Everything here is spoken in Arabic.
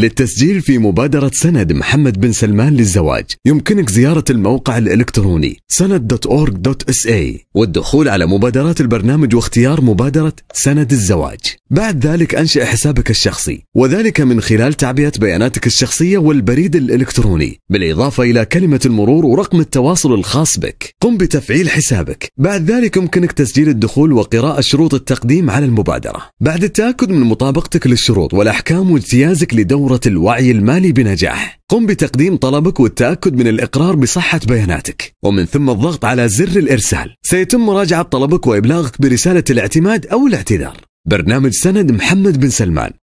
للتسجيل في مبادرة سند محمد بن سلمان للزواج يمكنك زيارة الموقع الإلكتروني سند.org.sa والدخول على مبادرات البرنامج واختيار مبادرة سند الزواج بعد ذلك أنشئ حسابك الشخصي وذلك من خلال تعبئة بياناتك الشخصية والبريد الإلكتروني بالإضافة إلى كلمة المرور ورقم التواصل الخاص بك قم بتفعيل حسابك بعد ذلك يمكنك تسجيل الدخول وقراءة شروط التقديم على المبادرة بعد التأكد من مطابقتك للشروط والأحكام واجتيازك لدور دورة الوعي المالي بنجاح قم بتقديم طلبك والتأكد من الإقرار بصحة بياناتك ومن ثم الضغط على زر الإرسال سيتم مراجعة طلبك وإبلاغك برسالة الاعتماد أو الاعتذار برنامج سند محمد بن سلمان